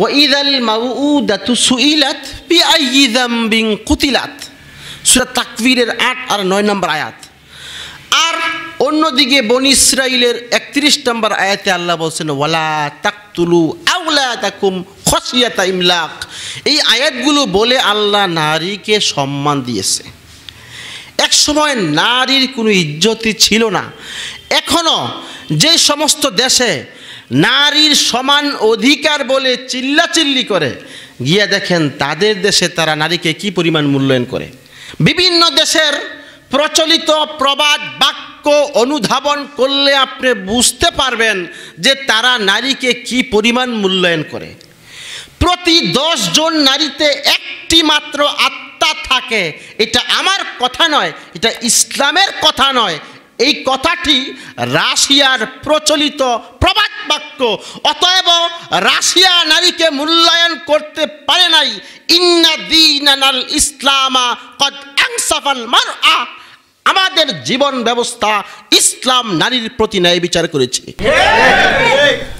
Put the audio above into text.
ওয়াইদাল Datuk সুইলাত B বিআইয়ি যামবিন কুতিলাত সূরা তাকবীরের 8 আর 9 নম্বর আয়াত আর অন্যদিকে বন ইসরাইলের 31 নম্বর আয়াতে আল্লাহ বলছেন ওয়ালা তাকতুলু আওলাদাকুম খসিয়াতা ইমলাক এই আয়াতগুলো বলে আল্লাহ নারীকে সম্মান দিয়েছে এক সময় নারীর কোনো ইজ্জতই ছিল না এখনও যে সমস্ত দেশে নারীর সমান অধিকার বলে চিল্লাচিল্লি করে গিয়া দেখেন তাদের দেশে তারা নারীকে কি পরিমাণ মূল্যায়ন করে বিভিন্ন দেশের প্রচলিত প্রবাদ বাক্য অনুধাবন করলে আপনি বুঝতে পারবেন যে তারা নারীকে কি পরিমাণ মূল্যায়ন করে প্রতি দশ জন নারীতে একটি মাত্র আত্মা থাকে এটা আমার কথা নয় এটা ইসলামের কথা নয় এই কথাটি রাশিয়ার প্রচলিত প্রবাদ পার্থক্য অতএব রাশিয়া নারীকে মূল্যায়ন করতে পারে নাই ইন্না দিনাল ইসলামা কদ আংসাফাল মার আমাদের জীবন ব্যবস্থা ইসলাম নারীর প্রতি ন্যায় বিচার করেছে